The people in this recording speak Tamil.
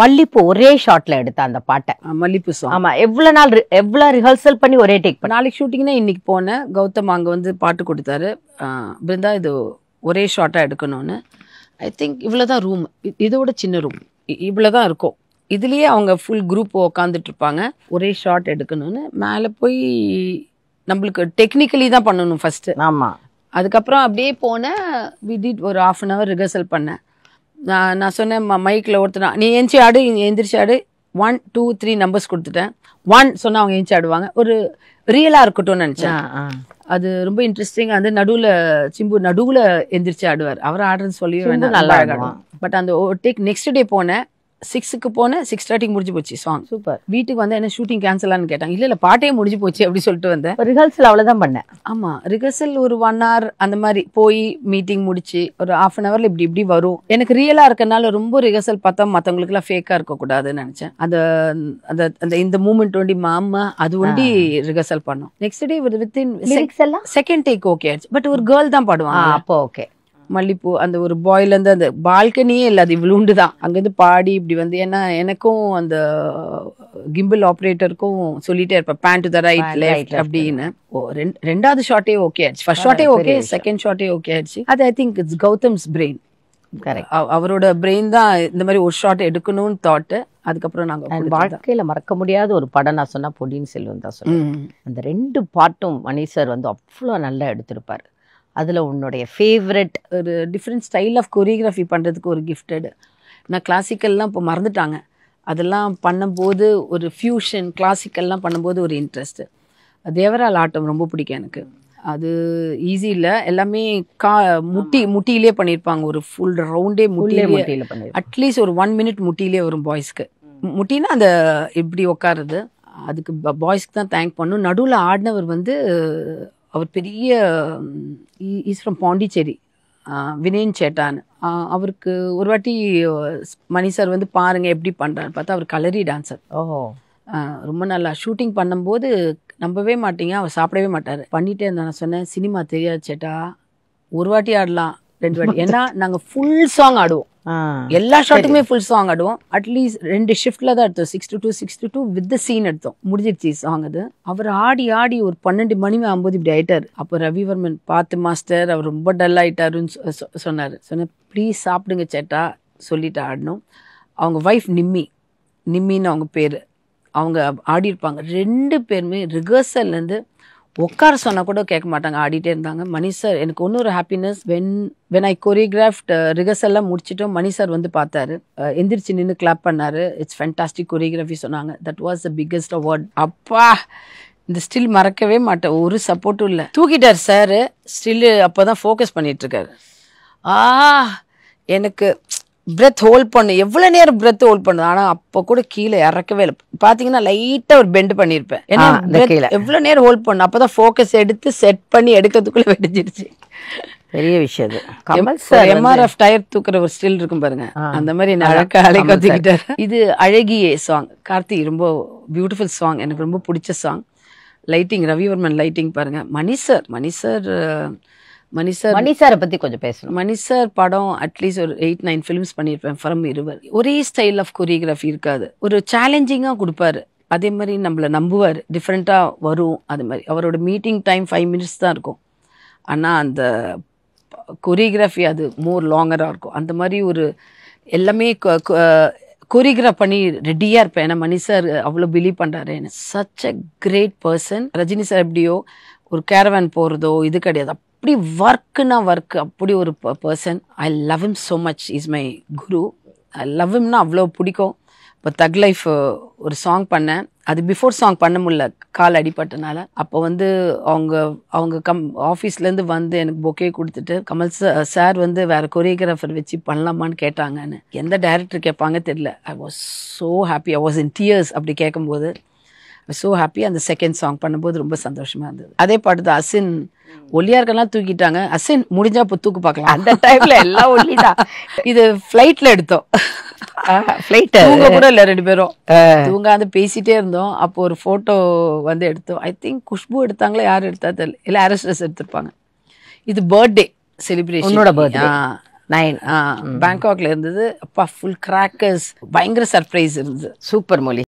மல்லிப்பூ ஒரே ஷாட்ல எடுத்த அந்த பாட்டை மல்லிப்பூ ஆமா எவ்வளவு நாள் எவ்வளவு ரிஹர்சல் பண்ணி ஒரே டேக் பண்ண நாளைக்கு ஷூட்டிங்னா இன்னைக்கு போனேன் கௌதம் அங்க வந்து பாட்டு கொடுத்தாரு பிருந்தா இது ஒரே ஷாட்டா எடுக்கணும்னு ஐ திங்க் இவ்வளோதான் ரூம் இதோட சின்ன ரூம் இவ்வளோதான் இருக்கும் இதுலேயே அவங்க ஃபுல் குரூப் உக்காந்துட்டு இருப்பாங்க ஒரே ஷாட் எடுக்கணும்னு மேலே போய் நம்மளுக்கு டெக்னிக்கலி தான் பண்ணணும் ஃபஸ்ட்டு ஆமாம் அதுக்கப்புறம் அப்படியே போனேன் விதி ஒரு ஆஃப் அன் ஹவர் ரிஹர்சல் பண்ணேன் நான் நான் சொன்னேன் மைக்கில் ஒருத்தனா நீ எந்திரிச்சி ஆடு எந்திரிச்சி ஆடு ஒன் டூ த்ரீ நம்பர்ஸ் கொடுத்துட்டேன் ஒன் சொன்னால் அவங்க எந்திரிச்சி ஆடுவாங்க ஒரு ரியலாக இருக்கட்டும்னு நினச்சேன் அது ரொம்ப இன்ட்ரெஸ்டிங்காக வந்து நடுவில் சிம்பு நடுவில் எந்திரிச்சி ஆடுவார் அவர் ஆடுறது சொல்லி வேண்டாம் நல்லா ஆடுவான் பட் அந்த ஒரு டேக் நெக்ஸ்ட் டே போனேன் சிக்ஸுக்கு போனேன் சிக்ஸ் தேர்ட்டிக்கு முடிஞ்சு போச்சு சாங் சூப்பர் வீட்டுக்கு வந்தால் என்ன ஷூட்டிங் கேன்சலான்னு கேட்டாங்க இல்லை இல்லை பாட்டே முடிஞ்சு போச்சு அப்படி சொல்லிட்டு வந்தேன் ரிஹர்சல் அவ்வளோதான் பண்ணேன் ஆமாம் ரிஹர்சல் ஒரு ஒன் ஹவர் அந்த மாதிரி போய் மீட்டிங் முடிச்சு ஒரு ஹாஃப் அன் ஹவரில் இப்படி இப்படி வரும் எனக்கு ரியலாக இருக்கனால ரொம்ப ரிஹர்சல் பார்த்தா மற்றவங்களுக்குலாம் ஃபேக்காக இருக்கக்கூடாதுன்னு நினச்சேன் அந்த அந்த அந்த இந்த மூமெண்ட் ஒண்டி மாமா அது ஒண்டி ரிஹர்சல் பண்ணோம் next day within second take okay ஆச்சு பட் ஒரு கேர்ள் தான் பாடுவான் அப்போ ஓகே மல்லிப்பூ அந்த ஒரு பாயிலேருந்து அந்த பால்கனியே இல்லை அது இவ்வளோண்டு தான் அங்கேருந்து பாடி இப்படி வந்து ஏன்னா எனக்கும் அந்த கிம்பிள் ஆப்ரேட்டருக்கும் சொல்லிட்டே இருப்பேன் pan to the right left அப்படின்னு ஓ ரெண்டாவது ஷாட்டே ஓகே ஆயிடுச்சு ஃபர்ஸ்ட் ஷாட்டே ஓகே செகண்ட் ஷாட்டே ஓகே ஆயிடுச்சு அது ஐ திங்க் இட்ஸ் கௌதம்ஸ் பிரெயின் அவரோட பிரெயின் தான் இந்த மாதிரி ஒரு ஷாட் எடுக்கணும்னு தாட்டு அதுக்கப்புறம் நாங்கள் வாழ்க்கையில மறக்க முடியாத ஒரு படம் நான் சொன்னா பொடியின் செல்வன் தான் சொல்லுவேன் அந்த ரெண்டு பாட்டும் மணி சார் வந்து அவ்வளோ நல்லா எடுத்திருப்பாரு அதில் உன்னுடைய ஃபேவரட் ஒரு டிஃப்ரெண்ட் ஸ்டைல் ஆஃப் கொரியோகிராஃபி பண்ணுறதுக்கு ஒரு கிஃப்டடு நான் கிளாசிக்கல்லாம் இப்போ மறந்துட்டாங்க அதெல்லாம் பண்ணும்போது ஒரு ஃப்யூஷன் கிளாசிக்கல்லாம் பண்ணும்போது ஒரு இன்ட்ரெஸ்ட்டு தேவரால் ஆட்டம் ரொம்ப பிடிக்கும் எனக்கு அது ஈஸி இல்லை எல்லாமே கா முட்டி முட்டியிலே பண்ணியிருப்பாங்க ஒரு ஃபுல் ரவுண்டே முட்டியிலே முட்டியில் பண்ணி அட்லீஸ்ட் ஒரு ஒன் மினிட் முட்டியிலே வரும் பாய்ஸ்க்கு முட்டின்னா அந்த இப்படி உக்காருது அதுக்கு பாய்ஸ்க்கு தான் தேங்க் பண்ணும் நடுவில் ஆடினவர் வந்து அவர் பெரிய ஈஸ்வரம் பாண்டிச்சேரி வினயன் சேட்டான்னு அவருக்கு ஒரு வாட்டி மணி சார் வந்து பாருங்கள் எப்படி பண்ணுறாரு பார்த்தா அவர் கலரி டான்ஸர் ஓஹோ ரொம்ப நல்லா ஷூட்டிங் பண்ணும்போது நம்பவே மாட்டீங்க அவர் சாப்பிடவே மாட்டார் பண்ணிகிட்டே இருந்தா நான் சொன்னேன் சினிமா தெரியாது சேட்டா ஒரு வாட்டி ஆடலாம் ரெண்டு வாட்டி ஏன்னா நாங்கள் ஃபுல் சாங் ஆடுவோம் எல்லா ஷாட்டுமே ஃபுல் சாங் ஆடுவோம் அட்லீஸ்ட் ரெண்டு ஷிஃப்ட்ல தான் எடுத்தோம் sixty two sixty two with scene எடுத்தோம் முடிஞ்சிருச்சு சாங் அது அவர் ஆடி ஆடி ஒரு பன்னெண்டு மணி ஆகும்போது இப்படி ஆயிட்டாரு அப்போ ரவிவர்மன் பார்த்து மாஸ்டர் அவர் ரொம்ப டல் ஆயிட்டாருன்னு சொன்னார் சொன்னேன் ப்ளீஸ் சாப்பிடுங்க சேட்டா சொல்லிட்டு ஆடணும் அவங்க ஒய்ஃப் நிம்மி நிம்மின்னு அவங்க பேர் அவங்க ஆடியிருப்பாங்க ரெண்டு பேருமே ரிஹர்சல்லேருந்து உட்கார சொன்னால் கூட கேட்க மாட்டாங்க ஆடிட்டே இருந்தாங்க மணி சார் எனக்கு இன்னொரு happiness when when I choreographed ரிஹர்சல்லாம் முடிச்சுட்டோம் மணி சார் வந்து பார்த்தாரு uh, எந்திரிச்சு நின்று கிளாப் பண்ணார் இட்ஸ் ஃபேன்டாஸ்டிக் கொரியோகிராஃபி சொன்னாங்க that was the biggest award அப்பா இந்த ஸ்டில் மறக்கவே மாட்டேன் ஒரு சப்போர்ட்டும் இல்லை தூக்கிட்டார் சார் ஸ்டில்லு அப்போ தான் ஃபோக்கஸ் பண்ணிகிட்ருக்காரு ஆ எனக்கு பிரெத் ஹோல்ட் பண்ணு எவ்வளவு நேரம் பிரெத் ஹோல்ட் பண்ணுது ஆனா அப்ப கூட கீழே இறக்கவே இல்லை பாத்தீங்கன்னா லைட்டா ஒரு பெண்ட் பண்ணிருப்பேன் ஏன்னா நேரம் ஹோல்ட் பண்ணு அப்பதான் போக்கஸ் ஃபோக்கஸ் எடுத்து செட் பண்ணி எடுக்கிறதுக்குள்ள வெடிஞ்சிருச்சு பெரிய விஷயம் அது எம்ஆர்எஃப் டயர் தூக்குற ஒரு ஸ்டில் இருக்கும் பாருங்க அந்த மாதிரி நான் அழக அழைக்கத்துக்கிட்டார் இது அழகிய சாங் கார்த்தி ரொம்ப பியூட்டிஃபுல் சாங் எனக்கு ரொம்ப பிடிச்ச சாங் லைட்டிங் ரவிவர்மன் லைட்டிங் பாருங்க Mani sir Mani sir Mani sir Mani சாரை பற்றி கொஞ்சம் பேசணும் மணி சார் படம் அட்லீஸ்ட் ஒரு எயிட் நைன் ஃபிலிம்ஸ் பண்ணியிருப்பேன் ஃப்ரம் இருவர் ஒரே ஸ்டைல் ஆஃப் கொரியோகிராஃபி இருக்காது ஒரு சேலஞ்சிங்காக கொடுப்பாரு அதே மாதிரி நம்மளை நம்புவார் டிஃப்ரெண்ட்டாக வரும் அது மாதிரி அவரோட மீட்டிங் டைம் ஃபைவ் மினிட்ஸ் தான் இருக்கும் ஆனால் அந்த கொரியோகிராஃபி அது மோர் லாங்கராக இருக்கும் அந்த மாதிரி ஒரு எல்லாமே கொரியோகிராஃப் பண்ணி ரெடியாக இருப்பேன் ஏன்னா மணி சார் அவ்வளோ பிலீவ் பண்ணுறாரு எனக்கு such a great person Rajini sir எப்படியோ ஒரு கேரவேன் போகிறதோ இது கிடையாது அப்படி ஒர்க்குனா ஒர்க் அப்படி ஒரு person I love him so much is my guru I love இம்னா அவ்வளோ பிடிக்கும் இப்போ தக் லைஃப் ஒரு சாங் பண்ணேன் அது பிஃபோர் சாங் பண்ண முடியல கால் அடிப்பட்டனால அப்போ வந்து அவங்க அவங்க கம் ஆஃபீஸ்லேருந்து வந்து எனக்கு பொக்கே கொடுத்துட்டு கமல் சார் வந்து வேறு கொரியோகிராஃபர் வச்சு பண்ணலாமான்னு கேட்டாங்கன்னு எந்த டைரக்டர் கேட்பாங்க தெரியல I was so happy I was in tears அப்படி கேட்கும்போது ஸோ ஹாப்பி அந்த செகண்ட் சாங் பண்ணும்போது ரொம்ப சந்தோஷமாக இருந்தது அதே பாட்டு தான் அசின் ஒல்லியார்கள்லாம் தூக்கிட்டாங்க அசைன் முடிஞ்சா இப்போ தூக்கு பார்க்கலாம் அந்த டைம்ல எல்லாம் ஒல்லிதான் இது ஃப்ளைட்ல எடுத்தோம் ஃப்ளைட் கூட இல்லை ரெண்டு பேரும் இவங்க வந்து பேசிட்டே இருந்தோம் அப்போ ஒரு ஃபோட்டோ வந்து எடுத்தோம் ஐ திங்க் குஷ்பு எடுத்தாங்களா யார் எடுத்தா தெரியல இல்லை அரஸ்டஸ் எடுத்திருப்பாங்க இது பர்த்டே செலிப்ரேஷன் உன்னோட பர்த்டே நைன் பேங்காக்ல இருந்தது அப்பா ஃபுல் கிராக்கர்ஸ் பயங்கர சர்ப்ரைஸ் இருந்தது சூப்பர் மொழி